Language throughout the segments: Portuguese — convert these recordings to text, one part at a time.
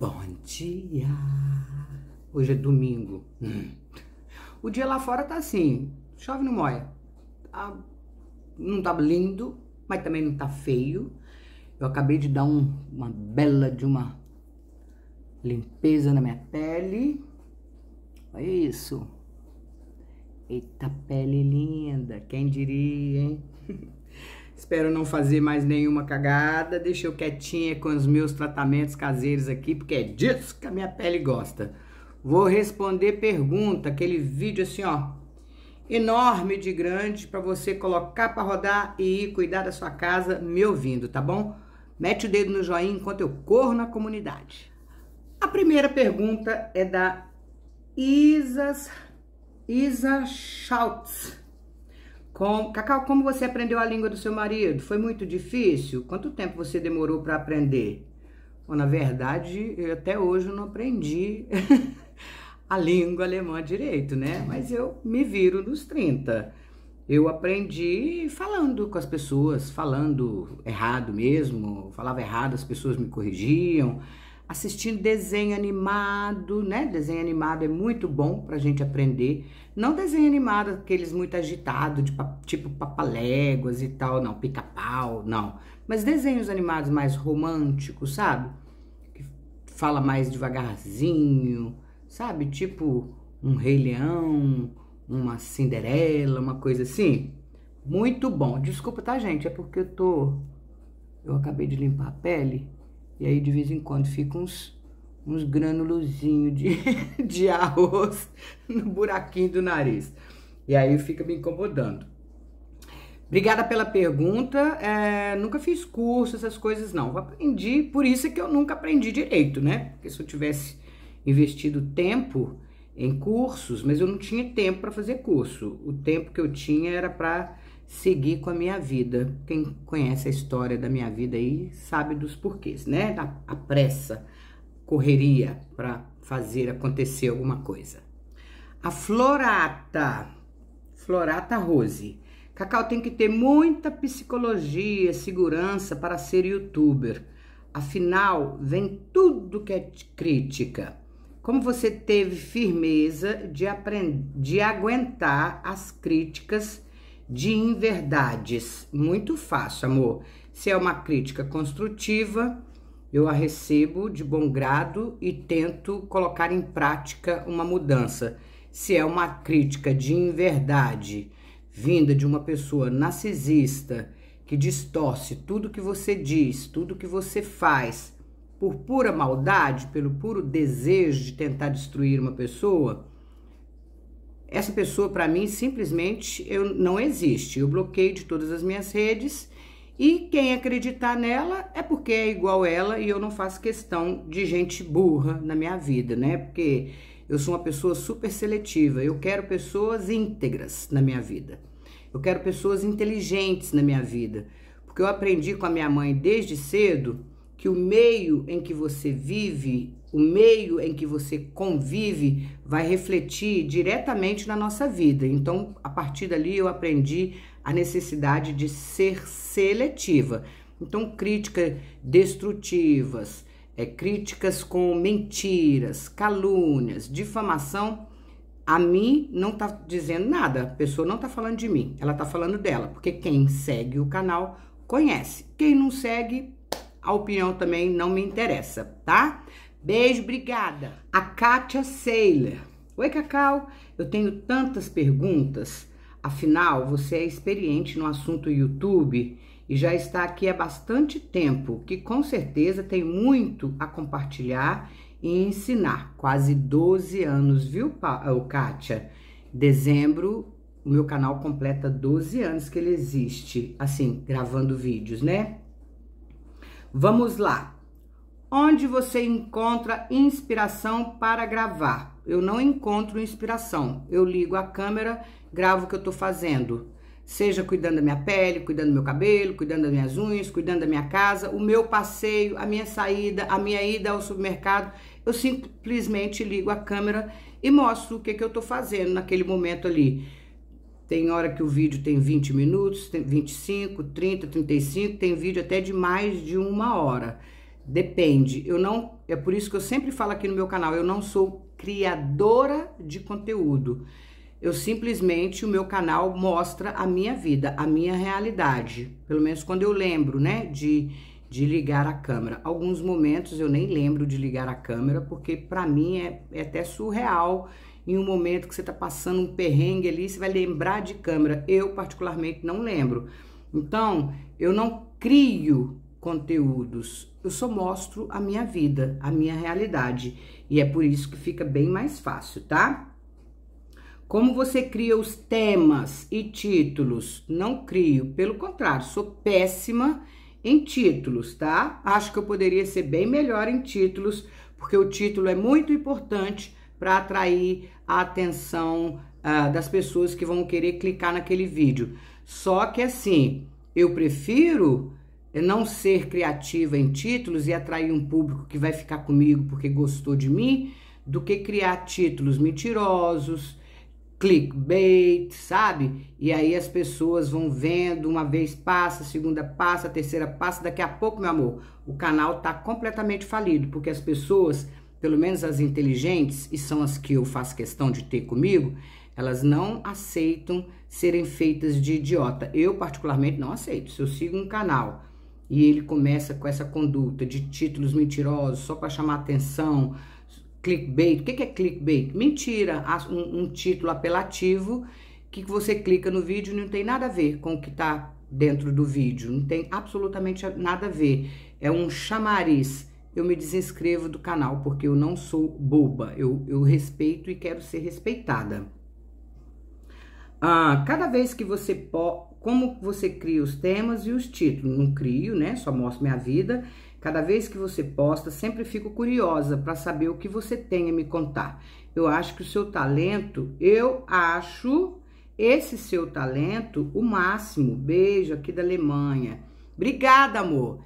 Bom dia! Hoje é domingo. Hum. O dia lá fora tá assim, chove no moia. Tá, não tá lindo, mas também não tá feio. Eu acabei de dar um, uma bela de uma limpeza na minha pele. Olha isso. Eita pele linda, quem diria, hein? Espero não fazer mais nenhuma cagada. Deixa eu quietinha com os meus tratamentos caseiros aqui, porque é disso que a minha pele gosta. Vou responder pergunta, aquele vídeo assim, ó, enorme de grande para você colocar para rodar e ir cuidar da sua casa me ouvindo, tá bom? Mete o dedo no joinha enquanto eu corro na comunidade. A primeira pergunta é da Isas, Isa Schultz. Com... Cacau, como você aprendeu a língua do seu marido? Foi muito difícil? Quanto tempo você demorou para aprender? Bom, na verdade, eu até hoje não aprendi a língua alemã direito, né? Mas eu me viro nos 30. Eu aprendi falando com as pessoas, falando errado mesmo, falava errado, as pessoas me corrigiam assistindo desenho animado, né? Desenho animado é muito bom pra gente aprender. Não desenho animado, aqueles muito agitados, tipo papaléguas e tal, não, pica-pau, não. Mas desenhos animados mais românticos, sabe? Que fala mais devagarzinho, sabe? Tipo um Rei Leão, uma Cinderela, uma coisa assim. Muito bom. Desculpa, tá, gente? É porque eu tô. Eu acabei de limpar a pele e aí de vez em quando fica uns, uns granulozinhos de, de arroz no buraquinho do nariz. E aí fica me incomodando. Obrigada pela pergunta. É, nunca fiz curso, essas coisas não. Aprendi, por isso é que eu nunca aprendi direito, né? Porque se eu tivesse investido tempo em cursos, mas eu não tinha tempo para fazer curso. O tempo que eu tinha era para seguir com a minha vida. Quem conhece a história da minha vida aí sabe dos porquês, né? A, a pressa, correria para fazer acontecer alguma coisa. A florata, florata rose. Cacau tem que ter muita psicologia, segurança para ser youtuber. Afinal, vem tudo que é crítica. Como você teve firmeza de de aguentar as críticas de inverdades. Muito fácil, amor. Se é uma crítica construtiva, eu a recebo de bom grado e tento colocar em prática uma mudança. Se é uma crítica de inverdade, vinda de uma pessoa narcisista que distorce tudo que você diz, tudo que você faz, por pura maldade, pelo puro desejo de tentar destruir uma pessoa, essa pessoa para mim simplesmente eu não existe. Eu bloqueio de todas as minhas redes e quem acreditar nela é porque é igual ela e eu não faço questão de gente burra na minha vida, né? Porque eu sou uma pessoa super seletiva. Eu quero pessoas íntegras na minha vida. Eu quero pessoas inteligentes na minha vida. Porque eu aprendi com a minha mãe desde cedo que o meio em que você vive o meio em que você convive vai refletir diretamente na nossa vida. Então, a partir dali eu aprendi a necessidade de ser seletiva. Então, críticas destrutivas, é, críticas com mentiras, calúnias, difamação, a mim não está dizendo nada. A pessoa não está falando de mim, ela está falando dela, porque quem segue o canal conhece. Quem não segue, a opinião também não me interessa, tá? Beijo, obrigada. A Kátia Saylor. Oi, Cacau. Eu tenho tantas perguntas. Afinal, você é experiente no assunto YouTube e já está aqui há bastante tempo, que com certeza tem muito a compartilhar e ensinar. Quase 12 anos, viu, Kátia? Dezembro, o meu canal completa 12 anos que ele existe, assim, gravando vídeos, né? Vamos lá. Onde você encontra inspiração para gravar? Eu não encontro inspiração. Eu ligo a câmera, gravo o que eu estou fazendo. Seja cuidando da minha pele, cuidando do meu cabelo, cuidando das minhas unhas, cuidando da minha casa, o meu passeio, a minha saída, a minha ida ao supermercado. Eu simplesmente ligo a câmera e mostro o que, que eu estou fazendo naquele momento ali. Tem hora que o vídeo tem 20 minutos, tem 25, 30, 35, tem vídeo até de mais de uma hora. Depende. Eu não, é por isso que eu sempre falo aqui no meu canal, eu não sou criadora de conteúdo. Eu simplesmente o meu canal mostra a minha vida, a minha realidade, pelo menos quando eu lembro, né, de de ligar a câmera. Alguns momentos eu nem lembro de ligar a câmera, porque para mim é, é, até surreal. Em um momento que você tá passando um perrengue ali, você vai lembrar de câmera. Eu, particularmente, não lembro. Então, eu não crio conteúdos, eu só mostro a minha vida, a minha realidade. E é por isso que fica bem mais fácil, tá? Como você cria os temas e títulos? Não crio, pelo contrário, sou péssima em títulos, tá? Acho que eu poderia ser bem melhor em títulos, porque o título é muito importante para atrair a atenção ah, das pessoas que vão querer clicar naquele vídeo. Só que assim, eu prefiro é não ser criativa em títulos e atrair um público que vai ficar comigo porque gostou de mim, do que criar títulos mentirosos, clickbait, sabe? E aí as pessoas vão vendo, uma vez passa, segunda passa, terceira passa, daqui a pouco, meu amor, o canal tá completamente falido, porque as pessoas, pelo menos as inteligentes, e são as que eu faço questão de ter comigo, elas não aceitam serem feitas de idiota. Eu particularmente não aceito. Se eu sigo um canal e ele começa com essa conduta de títulos mentirosos, só para chamar atenção, clickbait. O que é clickbait? Mentira, um, um título apelativo que você clica no vídeo não tem nada a ver com o que está dentro do vídeo, não tem absolutamente nada a ver. É um chamariz. Eu me desinscrevo do canal porque eu não sou boba, eu, eu respeito e quero ser respeitada. Ah, cada vez que você po como você cria os temas e os títulos. Não crio, né? Só mostro minha vida. Cada vez que você posta, sempre fico curiosa para saber o que você tem a me contar. Eu acho que o seu talento, eu acho esse seu talento o máximo. Beijo aqui da Alemanha. Obrigada, amor.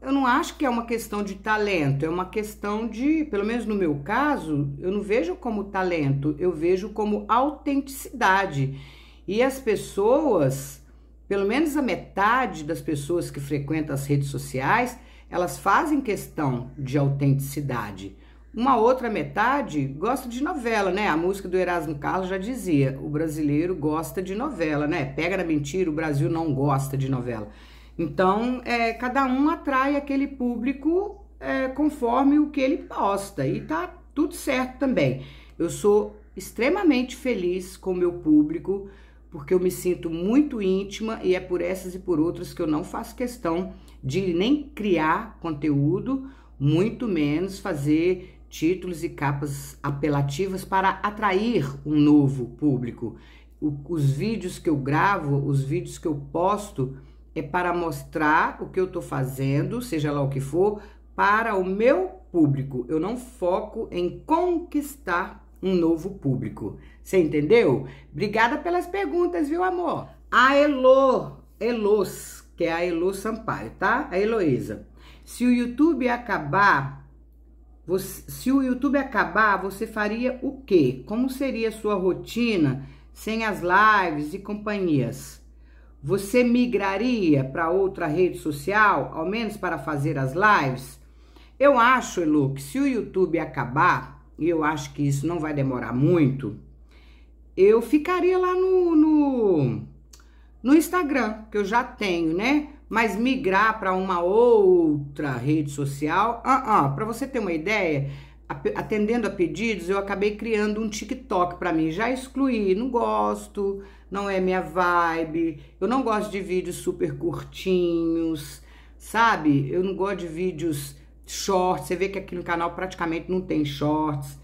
Eu não acho que é uma questão de talento, é uma questão de, pelo menos no meu caso, eu não vejo como talento, eu vejo como autenticidade. E as pessoas pelo menos a metade das pessoas que frequentam as redes sociais, elas fazem questão de autenticidade. Uma outra metade gosta de novela, né? A música do Erasmo Carlos já dizia: o brasileiro gosta de novela, né? Pega na mentira, o Brasil não gosta de novela. Então, é, cada um atrai aquele público é, conforme o que ele posta e tá tudo certo também. Eu sou extremamente feliz com o meu público porque eu me sinto muito íntima e é por essas e por outras que eu não faço questão de nem criar conteúdo, muito menos fazer títulos e capas apelativas para atrair um novo público. O, os vídeos que eu gravo, os vídeos que eu posto, é para mostrar o que eu estou fazendo, seja lá o que for, para o meu público. Eu não foco em conquistar um novo público. Você entendeu? Obrigada pelas perguntas, viu, amor? A Elo, Elos, que é a Elo Sampaio, tá? A Heloísa. Se o YouTube acabar, você, se o YouTube acabar, você faria o quê? Como seria a sua rotina sem as lives e companhias? Você migraria para outra rede social, ao menos para fazer as lives? Eu acho, Elo, que se o YouTube acabar, e eu acho que isso não vai demorar muito, eu ficaria lá no, no, no Instagram, que eu já tenho, né? Mas migrar para uma outra rede social, uh ah, -uh. Ah, para você ter uma ideia, atendendo a pedidos, eu acabei criando um TikTok para mim. Já excluí, não gosto, não é minha vibe. Eu não gosto de vídeos super curtinhos, sabe? Eu não gosto de vídeos shorts. Você vê que aqui no canal praticamente não tem shorts.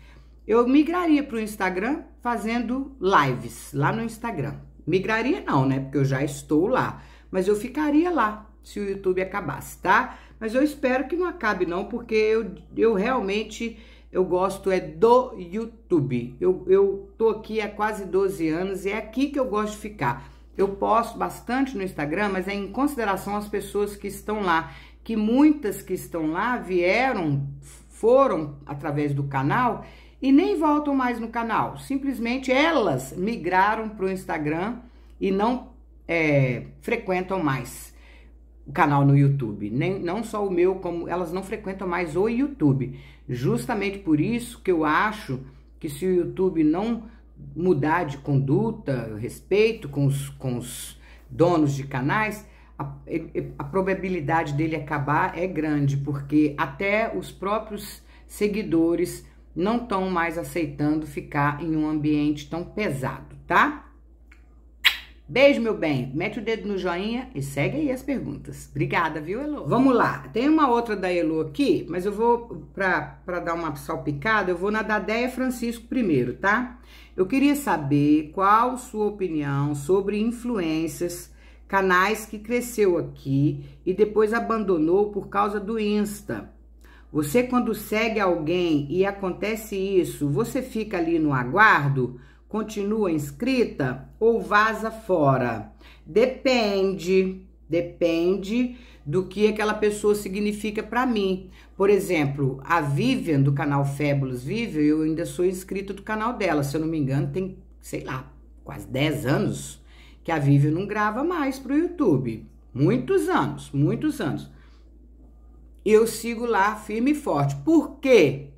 Eu migraria para o Instagram fazendo lives lá no Instagram. Migraria não, né? Porque eu já estou lá. Mas eu ficaria lá se o YouTube acabasse, tá? Mas eu espero que não acabe não, porque eu, eu realmente eu gosto é do YouTube. Eu, eu tô aqui há quase 12 anos e é aqui que eu gosto de ficar. Eu posto bastante no Instagram, mas é em consideração às pessoas que estão lá que muitas que estão lá vieram, foram através do canal e nem voltam mais no canal. Simplesmente elas migraram para o Instagram e não é, frequentam mais o canal no YouTube. Nem, não só o meu, como elas não frequentam mais o YouTube. Justamente por isso que eu acho que se o YouTube não mudar de conduta, respeito com os, com os donos de canais, a, a probabilidade dele acabar é grande, porque até os próprios seguidores não estão mais aceitando ficar em um ambiente tão pesado, tá? Beijo, meu bem. Mete o dedo no joinha e segue aí as perguntas. Obrigada, viu, Elo? Vamos lá. Tem uma outra da Elo aqui, mas eu vou, para dar uma salpicada, eu vou na Dadeia Francisco primeiro, tá? Eu queria saber qual sua opinião sobre influências canais que cresceu aqui e depois abandonou por causa do Insta. Você quando segue alguém e acontece isso, você fica ali no aguardo, continua inscrita ou vaza fora? Depende, depende do que aquela pessoa significa para mim. Por exemplo, a Vivian do canal Fébulos Vivian, eu ainda sou inscrita do canal dela, se eu não me engano, tem, sei lá, quase 10 anos que a Vivian não grava mais pro YouTube. Muitos anos, muitos anos. Eu sigo lá firme e forte. Por quê?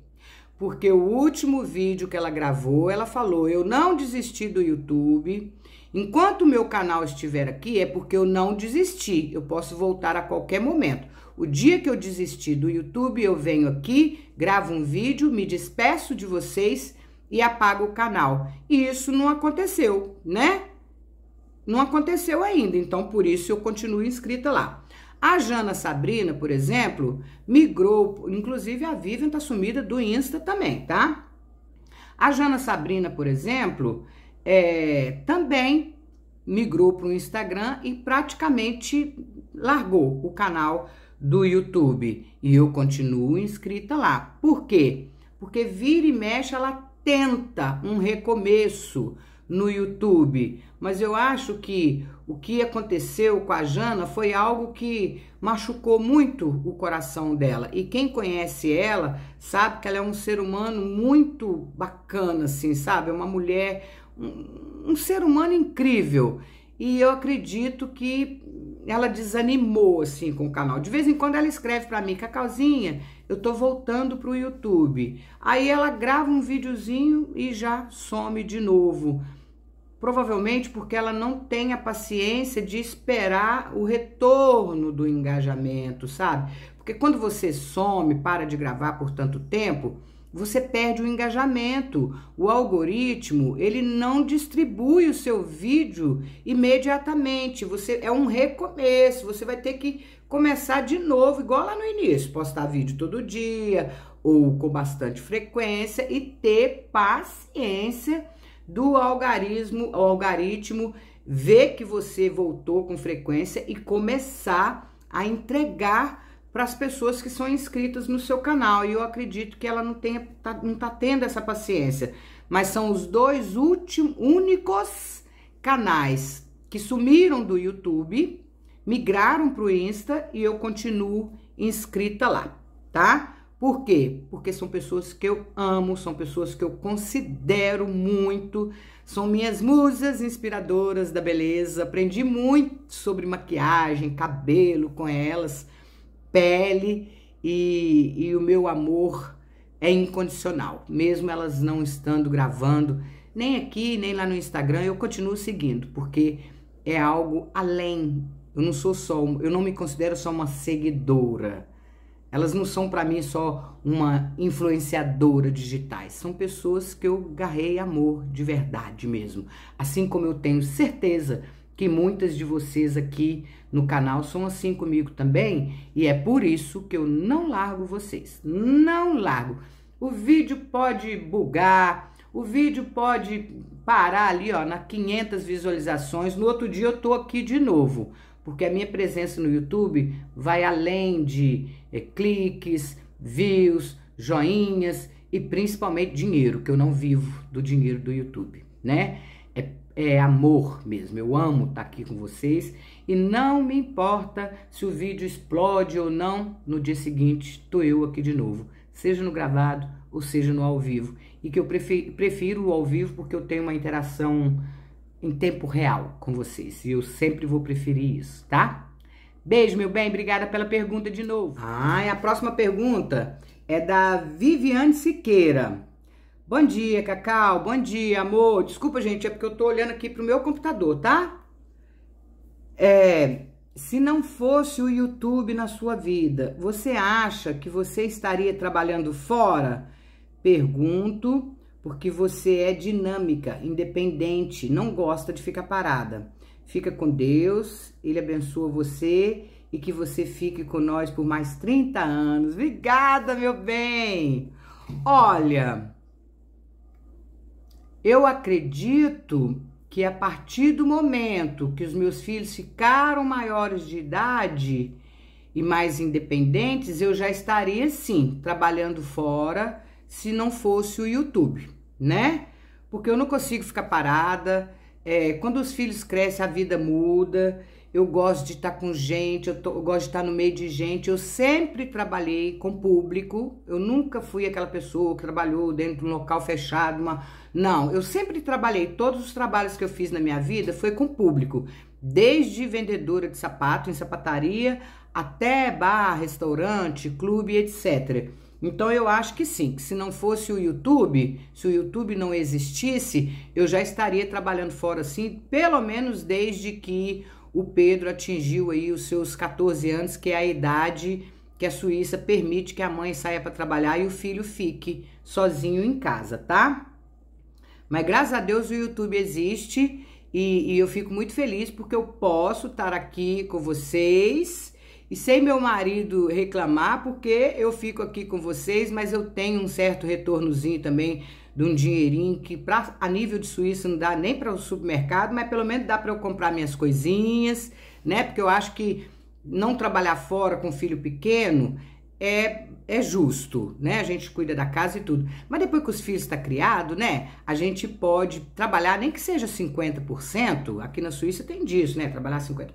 Porque o último vídeo que ela gravou, ela falou: "Eu não desisti do YouTube. Enquanto o meu canal estiver aqui é porque eu não desisti. Eu posso voltar a qualquer momento. O dia que eu desisti do YouTube, eu venho aqui, gravo um vídeo, me despeço de vocês e apago o canal. E isso não aconteceu, né? Não aconteceu ainda, então por isso eu continuo inscrita lá. A Jana Sabrina, por exemplo, migrou, inclusive a Vivian tá sumida do Insta também, tá? A Jana Sabrina, por exemplo, é, também migrou para o Instagram e praticamente largou o canal do YouTube. E eu continuo inscrita lá. Por quê? Porque vira e mexe, ela tenta um recomeço no YouTube, mas eu acho que o que aconteceu com a Jana foi algo que machucou muito o coração dela. E quem conhece ela sabe que ela é um ser humano muito bacana, assim, sabe? É uma mulher, um, um ser humano incrível. E eu acredito que ela desanimou assim com o canal. De vez em quando ela escreve para mim, Cacauzinha, eu tô voltando pro YouTube. Aí ela grava um videozinho e já some de novo provavelmente porque ela não tem a paciência de esperar o retorno do engajamento, sabe? Porque quando você some, para de gravar por tanto tempo, você perde o engajamento. O algoritmo, ele não distribui o seu vídeo imediatamente. Você é um recomeço, você vai ter que começar de novo, igual lá no início, postar vídeo todo dia ou com bastante frequência e ter paciência do algarismo, o algaritmo ver que você voltou com frequência e começar a entregar para as pessoas que são inscritas no seu canal. E eu acredito que ela não tenha, tá, não tá tendo essa paciência. Mas são os dois últimos, únicos canais que sumiram do YouTube, migraram para o Insta e eu continuo inscrita lá, tá? Por quê? Porque são pessoas que eu amo, são pessoas que eu considero muito, são minhas musas inspiradoras da beleza. Aprendi muito sobre maquiagem, cabelo com elas, pele e, e o meu amor é incondicional, mesmo elas não estando gravando, nem aqui, nem lá no Instagram, eu continuo seguindo, porque é algo além. Eu não sou só, eu não me considero só uma seguidora. Elas não são para mim só uma influenciadora digitais, são pessoas que eu garrei amor de verdade mesmo. Assim como eu tenho certeza que muitas de vocês aqui no canal são assim comigo também, e é por isso que eu não largo vocês. Não largo. O vídeo pode bugar, o vídeo pode parar ali, ó, na 500 visualizações. No outro dia eu tô aqui de novo, porque a minha presença no YouTube vai além de cliques, views, joinhas e principalmente dinheiro, que eu não vivo do dinheiro do YouTube, né? É, é amor mesmo, eu amo estar tá aqui com vocês e não me importa se o vídeo explode ou não, no dia seguinte tô eu aqui de novo, seja no gravado ou seja no ao vivo. E que eu prefiro, prefiro o ao vivo porque eu tenho uma interação em tempo real com vocês e eu sempre vou preferir isso, tá? Beijo, meu bem. Obrigada pela pergunta de novo. Ah, e a próxima pergunta é da Viviane Siqueira. Bom dia, Cacau. Bom dia, amor. Desculpa, gente, é porque eu tô olhando aqui pro meu computador, tá? É, se não fosse o YouTube na sua vida, você acha que você estaria trabalhando fora? Pergunto, porque você é dinâmica, independente, não gosta de ficar parada. Fica com Deus, Ele abençoa você e que você fique com nós por mais 30 anos. Obrigada, meu bem! Olha, eu acredito que a partir do momento que os meus filhos ficaram maiores de idade e mais independentes, eu já estaria sim trabalhando fora se não fosse o YouTube, né? Porque eu não consigo ficar parada é, quando os filhos crescem, a vida muda. Eu gosto de estar tá com gente, eu, tô, eu gosto de estar tá no meio de gente. Eu sempre trabalhei com público. Eu nunca fui aquela pessoa que trabalhou dentro de um local fechado. Uma... Não, eu sempre trabalhei. Todos os trabalhos que eu fiz na minha vida foi com público. Desde vendedora de sapato em sapataria até bar, restaurante, clube, etc. Então eu acho que sim, que se não fosse o YouTube, se o YouTube não existisse, eu já estaria trabalhando fora assim, pelo menos desde que o Pedro atingiu aí os seus 14 anos, que é a idade que a Suíça permite que a mãe saia para trabalhar e o filho fique sozinho em casa, tá? Mas graças a Deus o YouTube existe e, e eu fico muito feliz porque eu posso estar aqui com vocês e sem meu marido reclamar, porque eu fico aqui com vocês, mas eu tenho um certo retornozinho também de um dinheirinho que pra, a nível de Suíça não dá nem para o supermercado, mas pelo menos dá para eu comprar minhas coisinhas, né? Porque eu acho que não trabalhar fora com filho pequeno é, é justo, né? A gente cuida da casa e tudo. Mas depois que os filhos estão tá criados, né? A gente pode trabalhar, nem que seja 50%. Aqui na Suíça tem disso, né? Trabalhar 50%,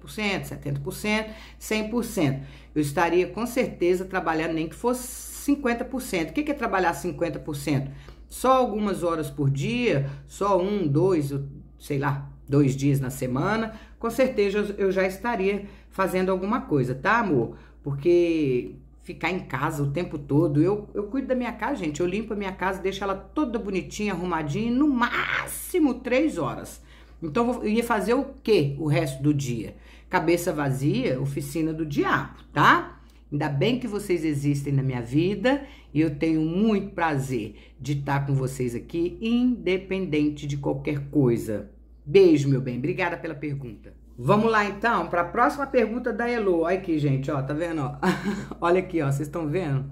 70%, 100%. Eu estaria com certeza trabalhando nem que fosse 50%. O que é trabalhar 50%? Só algumas horas por dia, só um, dois, sei lá, dois dias na semana. Com certeza eu já estaria fazendo alguma coisa, tá, amor? Porque ficar em casa o tempo todo. Eu, eu cuido da minha casa, gente. Eu limpo a minha casa, deixo ela toda bonitinha, arrumadinha, no máximo três horas. Então eu ia fazer o que o resto do dia? Cabeça vazia, oficina do diabo, tá? Ainda bem que vocês existem na minha vida e eu tenho muito prazer de estar com vocês aqui, independente de qualquer coisa. Beijo, meu bem. Obrigada pela pergunta. Vamos lá então para a próxima pergunta da Elo. Olha aqui, gente, ó, tá vendo? Ó? Olha aqui, ó, vocês estão vendo?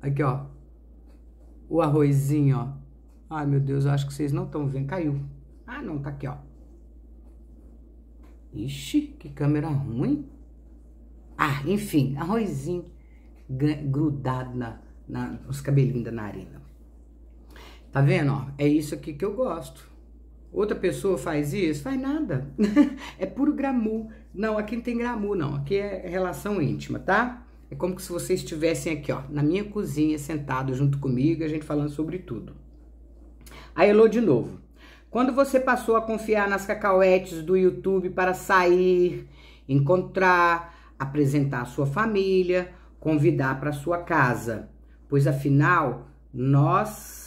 Aqui, ó. O arrozinho, ó. Ai, meu Deus, eu acho que vocês não estão vendo. Caiu. Ah, não, tá aqui, ó. Ixi, que câmera ruim. Ah, enfim, arrozinho grudado na, na, nos cabelinhos da narina. Tá vendo, ó? É isso aqui que eu gosto. Outra pessoa faz isso? Faz nada. é puro gramu. Não, aqui não tem gramu, não. Aqui é relação íntima, tá? É como se vocês estivessem aqui, ó, na minha cozinha, sentado junto comigo, a gente falando sobre tudo. Aí, Elô de novo. Quando você passou a confiar nas cacauetes do YouTube para sair, encontrar, apresentar a sua família, convidar para sua casa, pois afinal, nós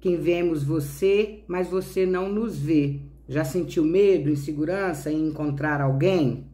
quem vemos você, mas você não nos vê. Já sentiu medo, insegurança em encontrar alguém?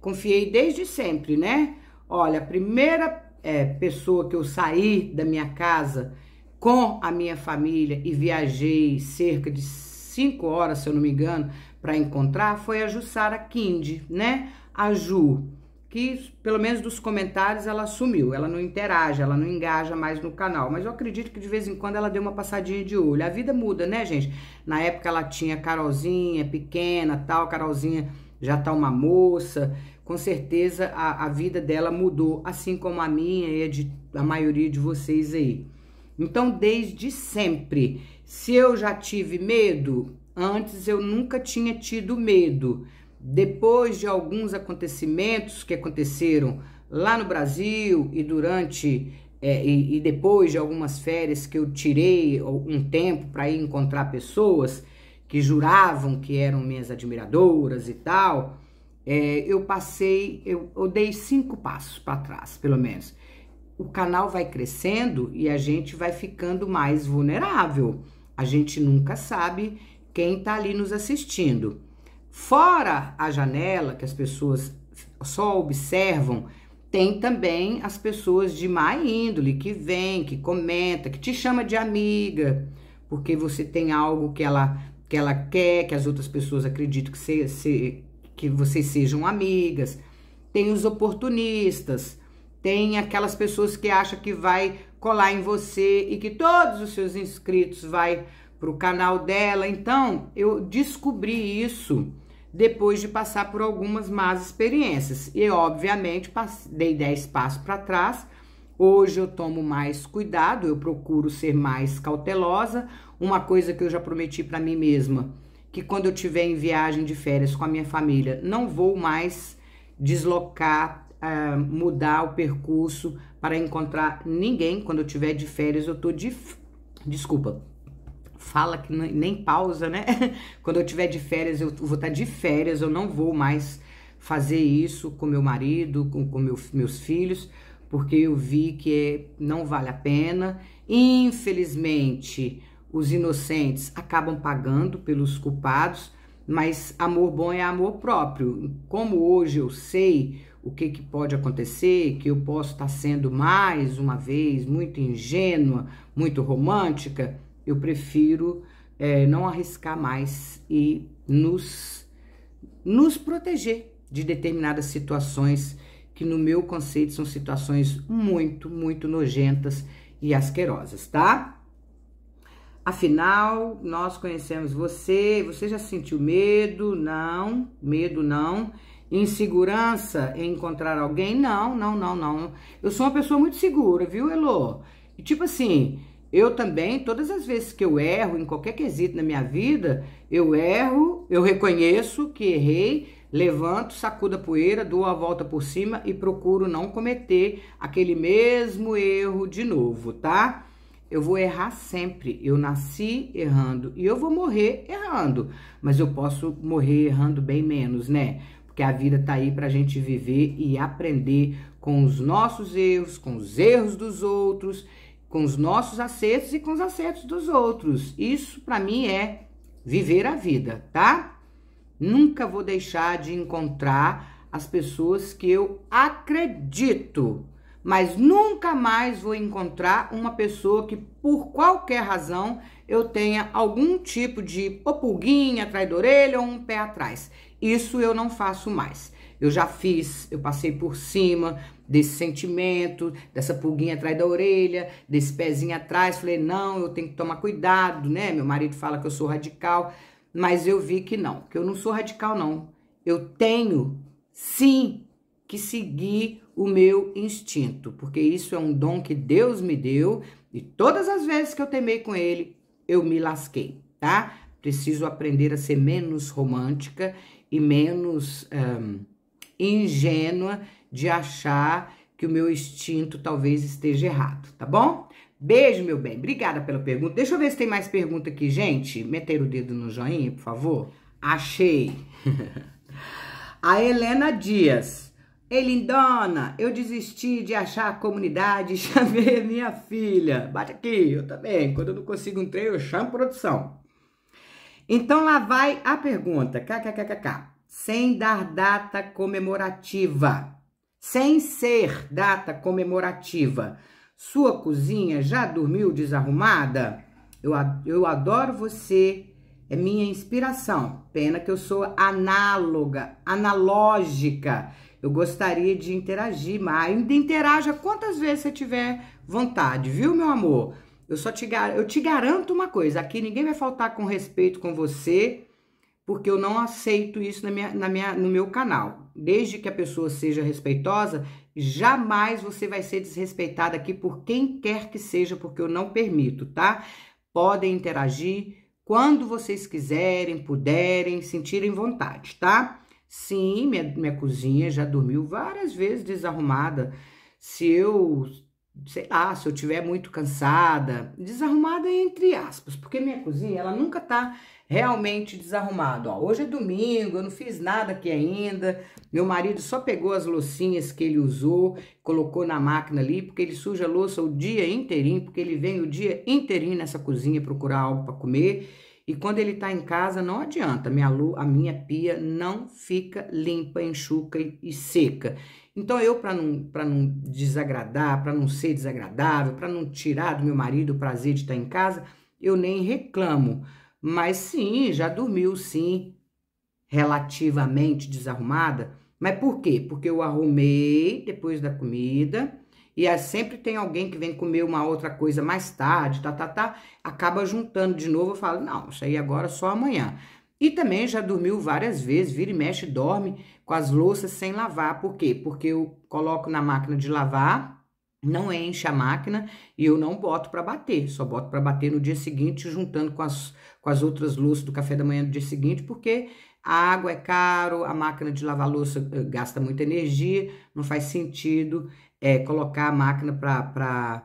Confiei desde sempre, né? Olha, a primeira é, pessoa que eu saí da minha casa com a minha família e viajei cerca de cinco horas, se eu não me engano, para encontrar foi a Jussara Kind, né? A Ju que pelo menos dos comentários ela sumiu, ela não interage, ela não engaja mais no canal, mas eu acredito que de vez em quando ela deu uma passadinha de olho. A vida muda, né, gente? Na época ela tinha Carolzinha pequena, tal, Carolzinha já tá uma moça, com certeza a, a vida dela mudou, assim como a minha e a de a maioria de vocês aí. Então, desde sempre, se eu já tive medo, antes eu nunca tinha tido medo depois de alguns acontecimentos que aconteceram lá no Brasil e durante é, e, e, depois de algumas férias que eu tirei um tempo para ir encontrar pessoas que juravam que eram minhas admiradoras e tal, é, eu passei, eu, eu dei cinco passos para trás, pelo menos. O canal vai crescendo e a gente vai ficando mais vulnerável. A gente nunca sabe quem está ali nos assistindo. Fora a janela, que as pessoas só observam, tem também as pessoas de má índole que vem, que comenta, que te chama de amiga, porque você tem algo que ela, que ela quer, que as outras pessoas acreditam que, se, se, que vocês sejam amigas. Tem os oportunistas, tem aquelas pessoas que acham que vai colar em você e que todos os seus inscritos vai para o canal dela. Então, eu descobri isso depois de passar por algumas más experiências. E, obviamente, dei 10 passos para trás. Hoje eu tomo mais cuidado, eu procuro ser mais cautelosa. Uma coisa que eu já prometi para mim mesma, que quando eu estiver em viagem de férias com a minha família, não vou mais deslocar, uh, mudar o percurso para encontrar ninguém. Quando eu estiver de férias, eu tô de... Desculpa, fala que nem pausa, né? Quando eu tiver de férias, eu vou estar tá de férias, eu não vou mais fazer isso com meu marido, com, com meu, meus filhos, porque eu vi que é, não vale a pena. Infelizmente, os inocentes acabam pagando pelos culpados, mas amor bom é amor próprio. Como hoje eu sei o que, que pode acontecer, que eu posso estar tá sendo mais uma vez muito ingênua, muito romântica, eu prefiro é, não arriscar mais e nos, nos proteger de determinadas situações que, no meu conceito, são situações muito, muito nojentas e asquerosas, tá? Afinal, nós conhecemos você, você já sentiu medo? Não, medo não. Insegurança em encontrar alguém? Não, não, não, não. Eu sou uma pessoa muito segura, viu, Elô? E tipo assim, eu também, todas as vezes que eu erro em qualquer quesito na minha vida, eu erro, eu reconheço que errei, levanto, sacudo a poeira, dou a volta por cima e procuro não cometer aquele mesmo erro de novo, tá? Eu vou errar sempre. Eu nasci errando e eu vou morrer errando, mas eu posso morrer errando bem menos, né? Porque a vida tá aí pra gente viver e aprender com os nossos erros, com os erros dos outros com os nossos acertos e com os acertos dos outros. Isso para mim é viver a vida, tá? Nunca vou deixar de encontrar as pessoas que eu acredito, mas nunca mais vou encontrar uma pessoa que por qualquer razão eu tenha algum tipo de ou atrás da orelha ou um pé atrás. Isso eu não faço mais. Eu já fiz, eu passei por cima, desse sentimento, dessa pulguinha atrás da orelha, desse pezinho atrás. Falei, não, eu tenho que tomar cuidado, né? Meu marido fala que eu sou radical, mas eu vi que não, que eu não sou radical, não. Eu tenho, sim, que seguir o meu instinto, porque isso é um dom que Deus me deu e todas as vezes que eu temei com ele, eu me lasquei, tá? Preciso aprender a ser menos romântica e menos. Um, ingênua de achar que o meu instinto talvez esteja errado, tá bom? Beijo, meu bem. Obrigada pela pergunta. Deixa eu ver se tem mais pergunta aqui, gente. Meter o dedo no joinha, por favor. Achei. a Helena Dias. lindona, eu desisti de achar a comunidade e chamei minha filha. Bate aqui, eu também. Quando eu não consigo um treino, eu chamo produção. Então lá vai a pergunta. KKKKK sem dar data comemorativa. Sem ser data comemorativa. Sua cozinha já dormiu desarrumada? Eu, eu adoro você, é minha inspiração. Pena que eu sou análoga, analógica. Eu gostaria de interagir, mas ainda interaja quantas vezes você tiver vontade, viu, meu amor? Eu só te, eu te garanto uma coisa: aqui ninguém vai faltar com respeito com você porque eu não aceito isso na minha, na minha, no meu canal. Desde que a pessoa seja respeitosa, jamais você vai ser desrespeitada aqui por quem quer que seja, porque eu não permito, tá? Podem interagir quando vocês quiserem, puderem, sentirem vontade, tá? Sim, minha, minha cozinha já dormiu várias vezes desarrumada. Se eu sei lá, se eu tiver muito cansada, desarrumada entre aspas, porque minha cozinha ela nunca tá realmente desarrumado. Ó, hoje é domingo, eu não fiz nada aqui ainda. Meu marido só pegou as loucinhas que ele usou, colocou na máquina ali, porque ele suja a louça o dia inteirinho, porque ele vem o dia inteirinho nessa cozinha procurar algo para comer. E quando ele tá em casa, não adianta, minha a minha pia não fica limpa, enxuca e, seca. Então eu para não para não desagradar, para não ser desagradável, para não tirar do meu marido o prazer de estar tá em casa, eu nem reclamo. Mas sim, já dormiu sim, relativamente desarrumada. Mas por quê? Porque eu arrumei depois da comida e sempre tem alguém que vem comer uma outra coisa mais tarde, tá, tá, tá. Acaba juntando de novo, eu falo, não, isso aí agora só amanhã. E também já dormiu várias vezes, vira e mexe, dorme com as louças sem lavar. Por quê? Porque eu coloco na máquina de lavar, não enche a máquina e eu não boto para bater, só boto para bater no dia seguinte juntando com as com as outras louças do café da manhã do dia seguinte, porque a água é caro, a máquina de lavar louça eh, gasta muita energia, não faz sentido é, colocar a máquina para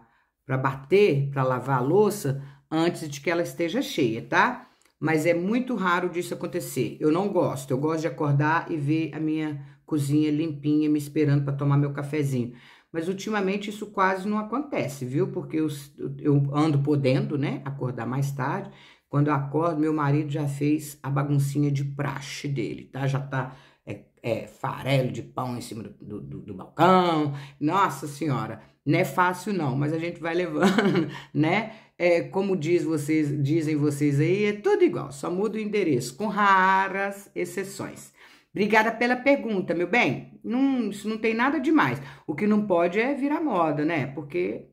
bater, para lavar a louça, antes de que ela esteja cheia, tá? Mas é muito raro disso acontecer. Eu não gosto, eu gosto de acordar e ver a minha cozinha limpinha me esperando para tomar meu cafezinho. Mas ultimamente isso quase não acontece, viu? Porque eu, eu ando podendo, né? Acordar mais tarde quando eu acordo, meu marido já fez a baguncinha de praxe dele, tá? Já tá é, é, farelo de pão em cima do, do, do balcão. Nossa Senhora, não é fácil não, mas a gente vai levando, né? É, como diz vocês, dizem vocês aí, é tudo igual, só muda o endereço, com raras exceções. Obrigada pela pergunta, meu bem. Não, isso não tem nada demais. O que não pode é virar moda, né? Porque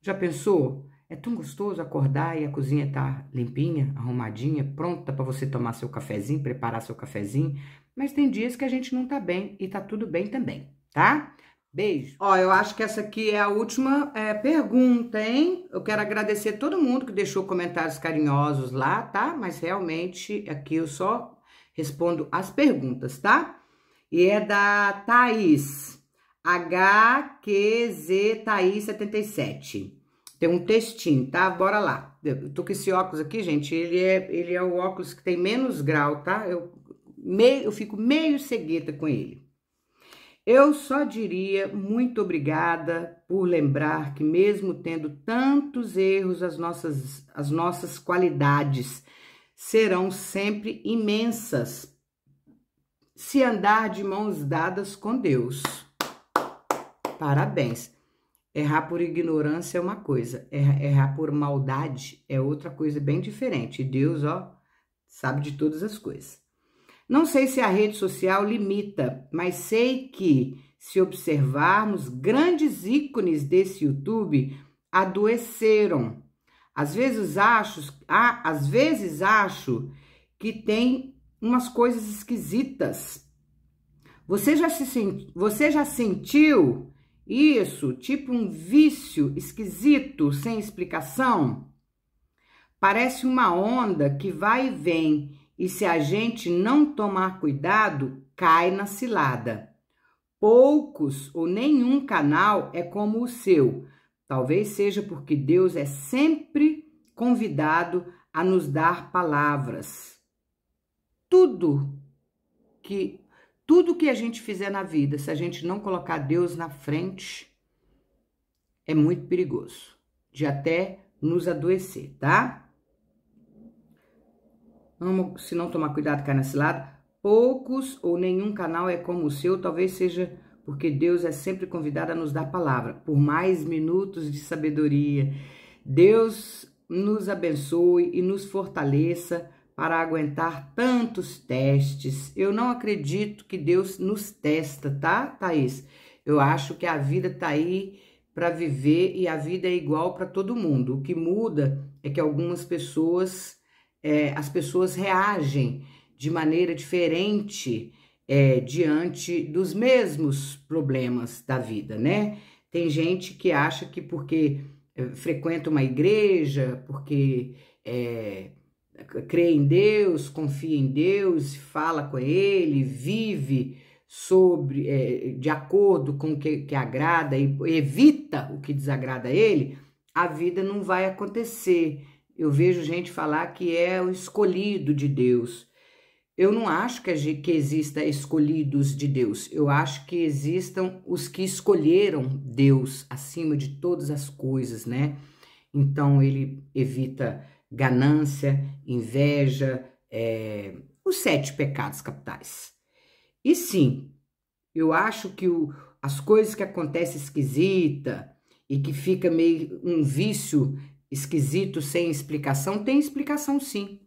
já pensou? É tão gostoso acordar e a cozinha tá limpinha, arrumadinha, pronta para você tomar seu cafezinho, preparar seu cafezinho, mas tem dias que a gente não tá bem e tá tudo bem também, tá? Beijo. Ó, eu acho que essa aqui é a última é, pergunta, hein? Eu quero agradecer todo mundo que deixou comentários carinhosos lá, tá? Mas realmente aqui eu só respondo as perguntas, tá? E é da Thaís, HQZ Thaís 77. Tem um textinho, tá? Bora lá. Eu tô com esse óculos aqui, gente. Ele é, ele é o óculos que tem menos grau, tá? Eu, meio, eu fico meio cegueta com ele. Eu só diria muito obrigada por lembrar que, mesmo tendo tantos erros, as nossas, as nossas qualidades serão sempre imensas se andar de mãos dadas com Deus. Parabéns. Errar por ignorância é uma coisa, errar por maldade é outra coisa bem diferente. Deus, ó, sabe de todas as coisas. Não sei se a rede social limita, mas sei que se observarmos, grandes ícones desse YouTube adoeceram. Às vezes acho, às vezes acho que tem umas coisas esquisitas. Você já, se, você já sentiu isso, tipo um vício esquisito, sem explicação. Parece uma onda que vai e vem, e se a gente não tomar cuidado, cai na cilada. Poucos ou nenhum canal é como o seu. Talvez seja porque Deus é sempre convidado a nos dar palavras. Tudo que tudo que a gente fizer na vida, se a gente não colocar Deus na frente, é muito perigoso de até nos adoecer, tá? Vamos, se não tomar cuidado, cair nesse lado. Poucos ou nenhum canal é como o seu, talvez seja porque Deus é sempre convidado a nos dar palavra, por mais minutos de sabedoria. Deus nos abençoe e nos fortaleça para aguentar tantos testes. Eu não acredito que Deus nos testa, tá, Thaís? Eu acho que a vida tá aí para viver e a vida é igual para todo mundo. O que muda é que algumas pessoas, é, as pessoas reagem de maneira diferente é, diante dos mesmos problemas da vida, né? Tem gente que acha que porque é, frequenta uma igreja, porque é, crê em Deus, confia em Deus, fala com Ele, vive sobre é, de acordo com o que, que agrada e evita o que desagrada a Ele, a vida não vai acontecer. Eu vejo gente falar que é o escolhido de Deus. Eu não acho que, que exista escolhidos de Deus. Eu acho que existam os que escolheram Deus acima de todas as coisas, né? Então ele evita ganância, inveja, é, os sete pecados capitais. E sim, eu acho que o, as coisas que acontecem esquisita e que fica meio um vício esquisito sem explicação, tem explicação sim.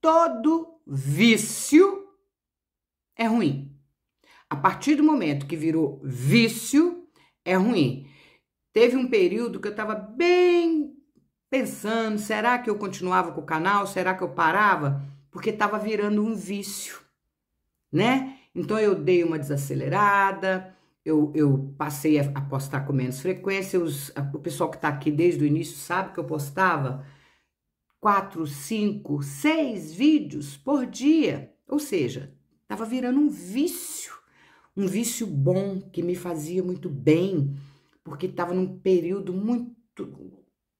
Todo vício é ruim. A partir do momento que virou vício, é ruim. Teve um período que eu estava bem pensando: será que eu continuava com o canal? Será que eu parava? Porque estava virando um vício, né? Então eu dei uma desacelerada, eu, eu passei a, postar com menos frequência. Os, o pessoal que está aqui desde o início sabe que eu postava quatro, cinco, seis vídeos por dia. Ou seja, estava virando um vício, um vício bom que me fazia muito bem, porque estava num período muito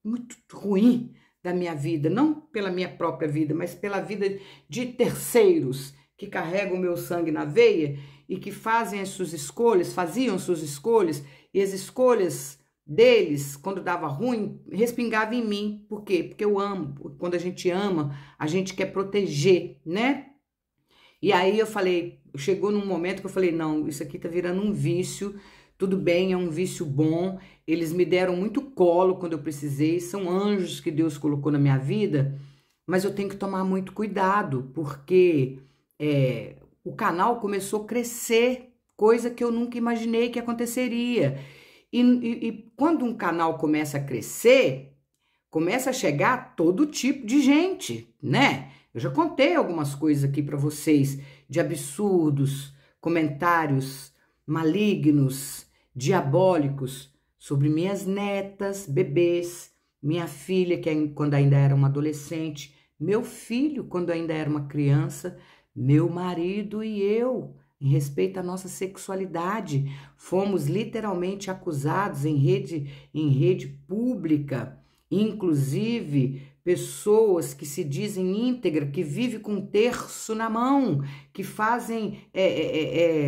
muito ruim da minha vida, não pela minha própria vida, mas pela vida de terceiros que carregam o meu sangue na veia e que fazem as suas escolhas, faziam suas escolhas, e as escolhas deles, quando dava ruim, respingava em mim. Por quê? Porque eu amo. Quando a gente ama, a gente quer proteger, né? E aí eu falei, chegou num momento que eu falei, não, isso aqui tá virando um vício tudo bem, é um vício bom. Eles me deram muito colo quando eu precisei, são anjos que Deus colocou na minha vida, mas eu tenho que tomar muito cuidado, porque é, o canal começou a crescer, coisa que eu nunca imaginei que aconteceria. E, e, e quando um canal começa a crescer, começa a chegar todo tipo de gente, né? Eu já contei algumas coisas aqui para vocês de absurdos, comentários malignos, diabólicos sobre minhas netas, bebês, minha filha, que quando ainda era uma adolescente, meu filho, quando ainda era uma criança, meu marido e eu, em respeito à nossa sexualidade, fomos literalmente acusados em rede, em rede pública, inclusive pessoas que se dizem íntegra, que vivem com um terço na mão, que fazem é, é,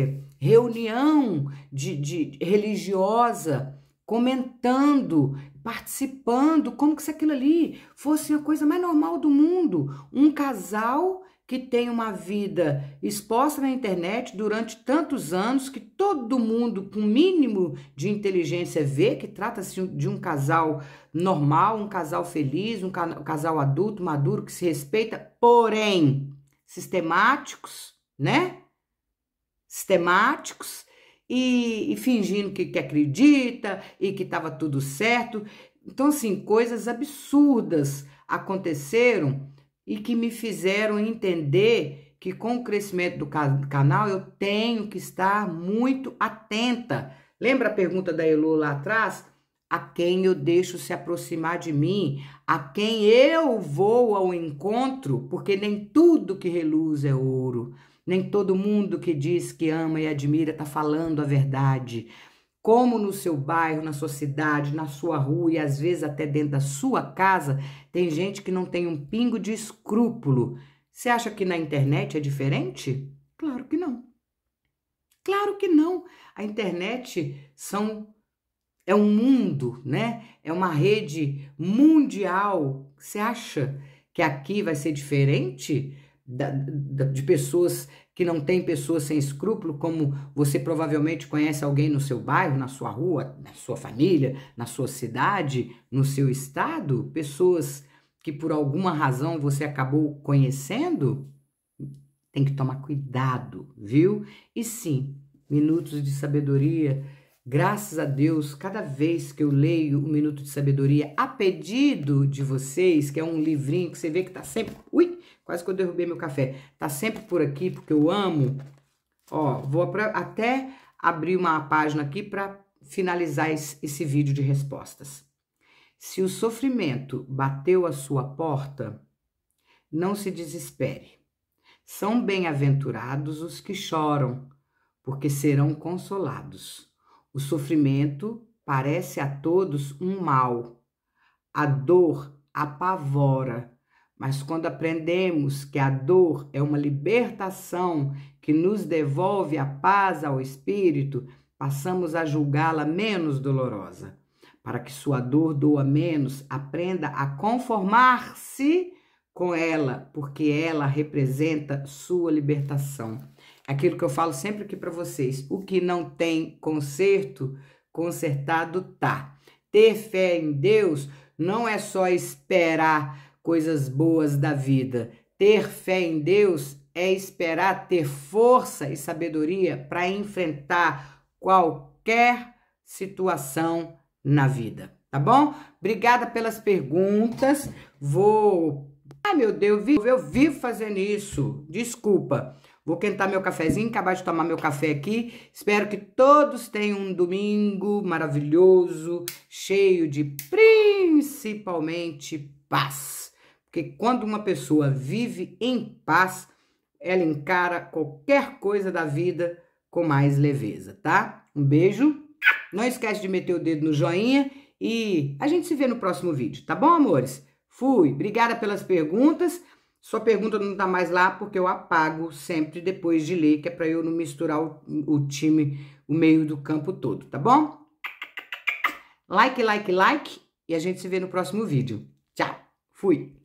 é, é reunião de, de religiosa, comentando, participando, como que se aquilo ali fosse a coisa mais normal do mundo. Um casal que tem uma vida exposta na internet durante tantos anos que todo mundo com mínimo de inteligência vê que trata-se de um casal normal, um casal feliz, um casal adulto, maduro, que se respeita, porém sistemáticos, né? sistemáticos e, e fingindo que, que acredita e que estava tudo certo. Então, assim, coisas absurdas aconteceram e que me fizeram entender que com o crescimento do canal eu tenho que estar muito atenta. Lembra a pergunta da Elo lá atrás? A quem eu deixo se aproximar de mim, a quem eu vou ao encontro, porque nem tudo que reluz é ouro. Nem todo mundo que diz que ama e admira está falando a verdade. Como no seu bairro, na sua cidade, na sua rua e às vezes até dentro da sua casa, tem gente que não tem um pingo de escrúpulo. Você acha que na internet é diferente? Claro que não. Claro que não. A internet são é um mundo, né? É uma rede mundial. Você acha que aqui vai ser diferente? da, da, de pessoas que não têm pessoas sem escrúpulo, como você provavelmente conhece alguém no seu bairro, na sua rua, na sua família, na sua cidade, no seu estado, pessoas que por alguma razão você acabou conhecendo, tem que tomar cuidado, viu? E sim, minutos de sabedoria. Graças a Deus, cada vez que eu leio o Minuto de Sabedoria a pedido de vocês, que é um livrinho que você vê que tá sempre. Ui! Quase que eu derrubei meu café. Tá sempre por aqui, porque eu amo. Ó, vou até abrir uma página aqui para finalizar esse, esse vídeo de respostas. Se o sofrimento bateu a sua porta, não se desespere. São bem-aventurados os que choram, porque serão consolados. O sofrimento parece a todos um mal. A dor apavora mas quando aprendemos que a dor é uma libertação que nos devolve a paz ao espírito, passamos a julgá-la menos dolorosa. Para que sua dor doa menos, aprenda a conformar-se com ela, porque ela representa sua libertação. É aquilo que eu falo sempre aqui para vocês: o que não tem conserto, consertado tá. Ter fé em Deus não é só esperar coisas boas da vida. Ter fé em Deus é esperar ter força e sabedoria para enfrentar qualquer situação na vida, tá bom? Obrigada pelas perguntas. Vou. Ai, meu Deus, eu vivo fazendo isso. Desculpa. Vou quentar meu cafezinho, acabar de tomar meu café aqui. Espero que todos tenham um domingo maravilhoso, cheio de principalmente paz. Porque quando uma pessoa vive em paz, ela encara qualquer coisa da vida com mais leveza, tá? Um beijo. Não esquece de meter o dedo no joinha e a gente se vê no próximo vídeo, tá bom, amores? Fui. Obrigada pelas perguntas. Sua pergunta não tá mais lá porque eu apago sempre depois de ler, que é para eu não misturar o, o time, o meio do campo todo, tá bom? Like, like, like e a gente se vê no próximo vídeo. Tchau. Fui.